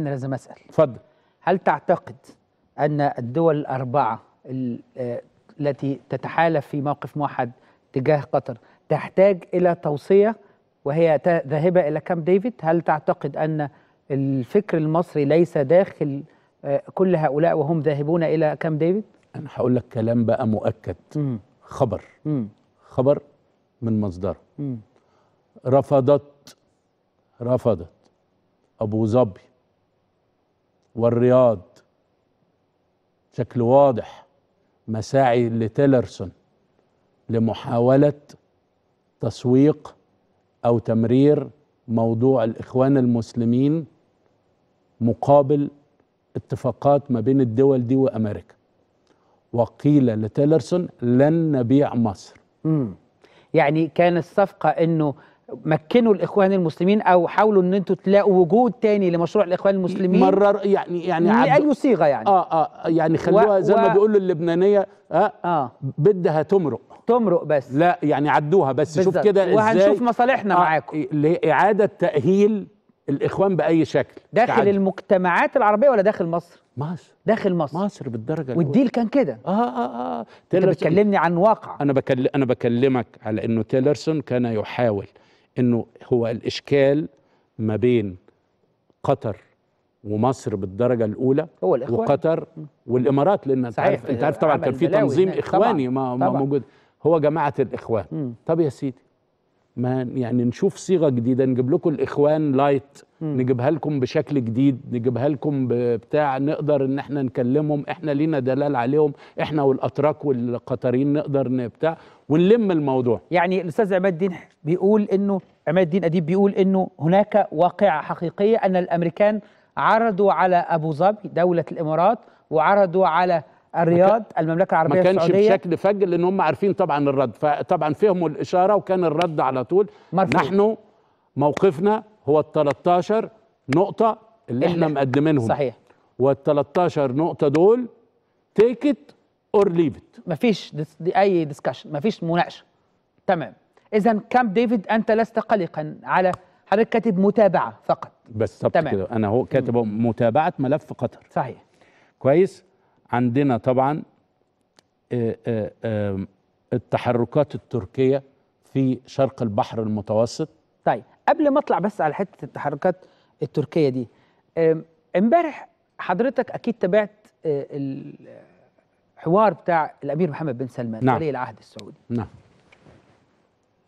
أنا لازم أسأل اتفضل هل تعتقد أن الدول الأربعة آه، التي تتحالف في موقف موحد تجاه قطر تحتاج إلى توصية وهي ذاهبة إلى كامب ديفيد هل تعتقد أن الفكر المصري ليس داخل آه، كل هؤلاء وهم ذاهبون إلى كامب ديفيد أنا هقول لك كلام بقى مؤكد مم. خبر مم. خبر من مصدره رفضت رفضت أبو ظبي والرياض بشكل واضح مساعي لتيلرسون لمحاولة تسويق أو تمرير موضوع الإخوان المسلمين مقابل اتفاقات ما بين الدول دي وأمريكا وقيل لتيلرسون لن نبيع مصر مم. يعني كان الصفقة أنه مكنوا الاخوان المسلمين او حاولوا ان انتوا تلاقوا وجود تاني لمشروع الاخوان المسلمين مرر يعني يعني لاي صيغه يعني اه اه يعني خلوها و زي ما بيقولوا اللبنانيه اه, آه بدها تمرق تمرق بس لا يعني عدوها بس بالزبط. شوف كده وهنشوف مصالحنا آه معاكم لاعاده تاهيل الاخوان باي شكل داخل تعالي. المجتمعات العربيه ولا داخل مصر مصر داخل مصر مصر بالدرجه الاولى والديل كان كده اه اه اه انت بتكلمني عن واقع انا بكلم انا بكلمك على انه تيلرسون كان يحاول انه هو الاشكال ما بين قطر ومصر بالدرجه الاولى هو الإخوان. وقطر والامارات لان انت عارف انت عارف طبعا كان في تنظيم اخواني ما موجود هو جماعه الاخوان طب يا سيدي ما يعني نشوف صيغه جديده نجيب لكم الاخوان لايت نجيبها لكم بشكل جديد نجيبها لكم بتاع نقدر ان احنا نكلمهم احنا لينا دلال عليهم احنا والاتراك والقطريين نقدر بتاع ونلم الموضوع يعني الاستاذ عماد الدين بيقول انه عماد الدين اديب بيقول انه هناك واقعه حقيقيه ان الامريكان عرضوا على ابو ظبي دوله الامارات وعرضوا على الرياض المملكه العربيه السعوديه ما كانش السعودية. بشكل فج لان هم عارفين طبعا الرد فطبعا فهموا الاشاره وكان الرد على طول مرفوض. نحن موقفنا هو ال 13 نقطه اللي احنا مقدمينهم صحيح وال 13 نقطه دول تيكت اور ليف ات مفيش دس دي اي ديسكشن مفيش مناقشه تمام اذا كامب ديفيد انت لست قلقا على حضرتك كاتب متابعه فقط بس كده انا هو كاتب متابعه ملف قطر صحيح كويس عندنا طبعا آه، آه، التحركات التركية في شرق البحر المتوسط طيب قبل ما اطلع بس على حتة التحركات التركية دي امبارح حضرتك أكيد تابعت آه، الحوار بتاع الأمير محمد بن سلمان نعم. ولي العهد السعودي نعم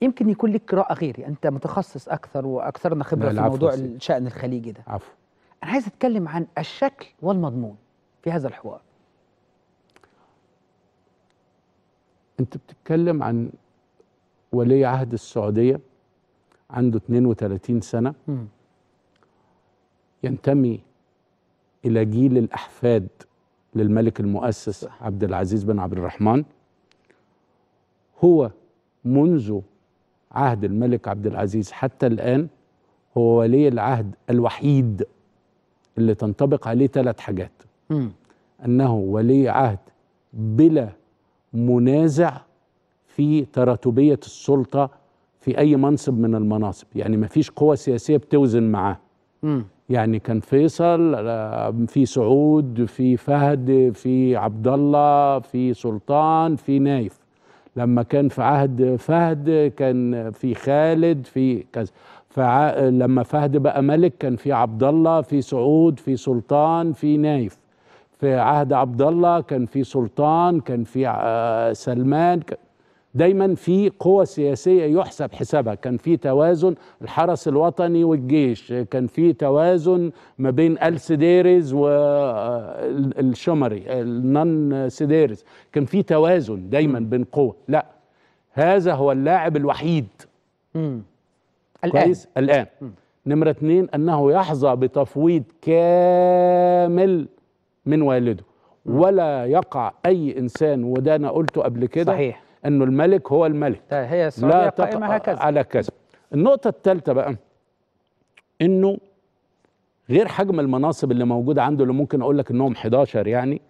يمكن يكون لك قراءة غيري أنت متخصص أكثر وأكثرنا خبرة في موضوع الشأن الخليجي ده عفو أنا عايز أتكلم عن الشكل والمضمون في هذا الحوار انت بتتكلم عن ولي عهد السعوديه عنده 32 سنه ينتمي الى جيل الاحفاد للملك المؤسس عبد العزيز بن عبد الرحمن هو منذ عهد الملك عبد العزيز حتى الان هو ولي العهد الوحيد اللي تنطبق عليه ثلاث حاجات م. انه ولي عهد بلا منازع في تراتبية السلطة في أي منصب من المناصب يعني ما فيش قوة سياسية بتوزن معاه م. يعني كان فيصل آه، في سعود في فهد في عبد الله في سلطان في نايف لما كان في عهد فهد كان في خالد في كذا لما فهد بقى ملك كان في عبد الله في سعود في سلطان في نايف في عهد عبد الله كان في سلطان كان في آه، سلمان دايما في قوى سياسيه يحسب حسابها كان في توازن الحرس الوطني والجيش كان في توازن ما بين السديرز والشمري آه، النن سديرز كان في توازن دايما بين قوى لا هذا هو اللاعب الوحيد كويس الان, الآن. نمرة اثنين أنه يحظى بتفويض كامل من والده ولا يقع اي انسان وده انا قلته قبل كده صحيح انه الملك هو الملك هي لا تقع هكذا على كذا النقطه الثالثه بقى انه غير حجم المناصب اللي موجوده عنده اللي ممكن اقول لك انهم 11 يعني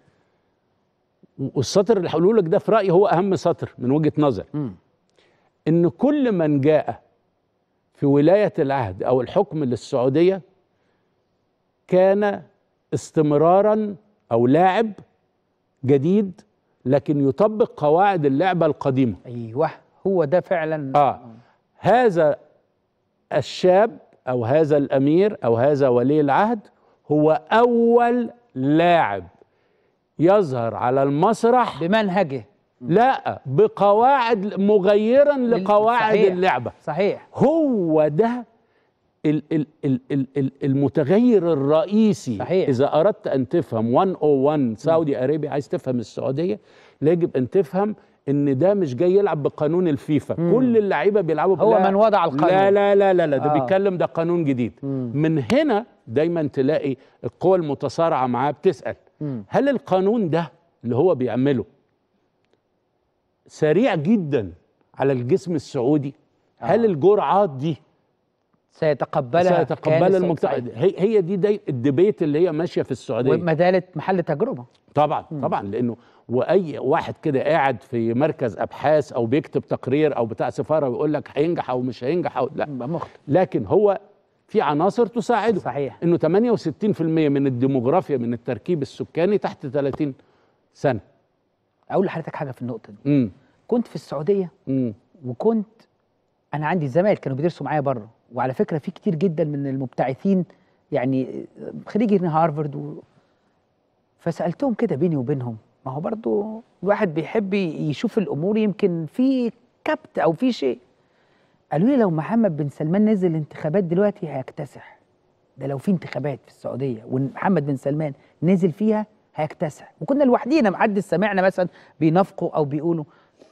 والسطر اللي هقوله لك ده في رايي هو اهم سطر من وجهه نظر م. ان كل من جاء في ولايه العهد او الحكم للسعوديه كان استمرارا او لاعب جديد لكن يطبق قواعد اللعبه القديمه ايوه هو ده فعلا اه هذا الشاب او هذا الامير او هذا ولي العهد هو اول لاعب يظهر على المسرح بمنهجه لا بقواعد مغيرا لقواعد صحيح اللعبه صحيح هو ده المتغير الرئيسي صحيح. اذا اردت ان تفهم 101 سعودي اريبي عايز تفهم السعوديه يجب ان تفهم ان ده مش جاي يلعب بقانون الفيفا مم. كل اللعيبه بيلعبوا هو من وضع القانون لا لا لا لا, لا ده آه. بيتكلم ده قانون جديد مم. من هنا دايما تلاقي القوى المتصارعه معاه بتسال مم. هل القانون ده اللي هو بيعمله سريع جدا على الجسم السعودي آه. هل الجرعات دي سيتقبلها سيتقبل المجتمع هي هي دي, دي الديبيت اللي هي ماشيه في السعوديه وما زالت محل تجربه طبعا مم. طبعا لانه واي واحد كده قاعد في مركز ابحاث او بيكتب تقرير او بتاع سفاره ويقول لك هينجح او مش هينجح او لا مختلف. لكن هو في عناصر تساعده صحيح انه 68% من الديموغرافيا من التركيب السكاني تحت 30 سنه اقول لحضرتك حاجه في النقطه دي مم. كنت في السعوديه مم. وكنت انا عندي زمايل كانوا بيدرسوا معايا بره وعلى فكره في كتير جدا من المبتعثين يعني خريجي من هارفرد و... فسالتهم كده بيني وبينهم ما هو برضو الواحد بيحب يشوف الامور يمكن في كبت او في شيء قالوا لي لو محمد بن سلمان نزل انتخابات دلوقتي هيكتسح ده لو في انتخابات في السعوديه ومحمد بن سلمان نزل فيها هيكتسح وكنا لوحدينا محدش سمعنا مثلا بينافقوا او بيقولوا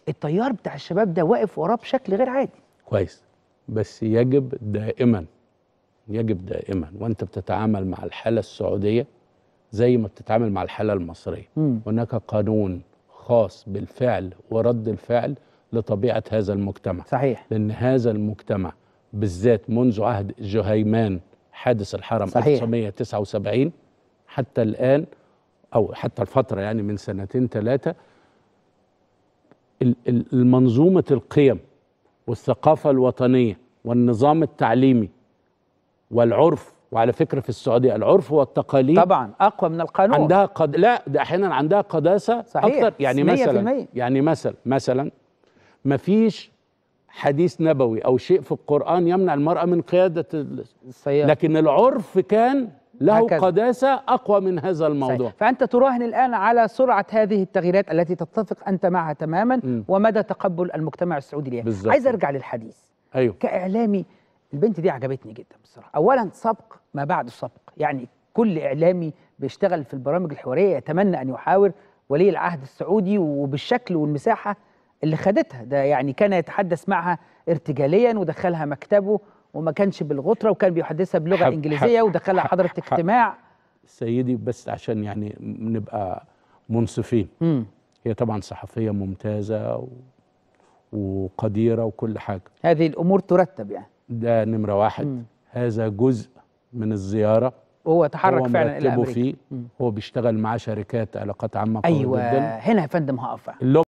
التيار بتاع الشباب ده واقف وراه بشكل غير عادي كويس بس يجب دائما يجب دائما وانت بتتعامل مع الحاله السعوديه زي ما بتتعامل مع الحاله المصريه هناك قانون خاص بالفعل ورد الفعل لطبيعه هذا المجتمع صحيح لان هذا المجتمع بالذات منذ عهد جهيمان حادث الحرم صحيح. 1979 حتى الان او حتى الفتره يعني من سنتين ثلاثه المنظومه القيم والثقافة الوطنية والنظام التعليمي والعرف وعلى فكرة في السعودية العرف والتقاليد طبعا أقوى من القانون عندها قد... لا ده أحيانا عندها قداسة صحيح. أكثر يعني مثلا يعني مثلا مثلا ما فيش حديث نبوي أو شيء في القرآن يمنع المرأة من قيادة السيارة لكن العرف كان له هكذا. قداسة أقوى من هذا الموضوع صحيح. فأنت تراهن الآن على سرعة هذه التغييرات التي تتفق أنت معها تماما م. ومدى تقبل المجتمع السعودي لها بالزبط. عايز أرجع للحديث أيوه. كإعلامي البنت دي عجبتني جدا بصراحة أولا سبق ما بعد السبق يعني كل إعلامي بيشتغل في البرامج الحوارية يتمنى أن يحاور ولي العهد السعودي وبالشكل والمساحة اللي خدتها ده يعني كان يتحدث معها ارتجاليا ودخلها مكتبه وما كانش بالغطره وكان بيحدثها بلغه حب انجليزيه حب ودخلها حضره اجتماع سيدي بس عشان يعني نبقى منصفين م. هي طبعا صحفيه ممتازه و... وقديره وكل حاجه هذه الامور ترتب يعني ده نمره واحد م. هذا جزء من الزياره هو تحرك هو فعلا الى امريكا فيه م. هو بيشتغل مع شركات علاقات عامه أيوة جدا ايوه هنا يا فندم هقف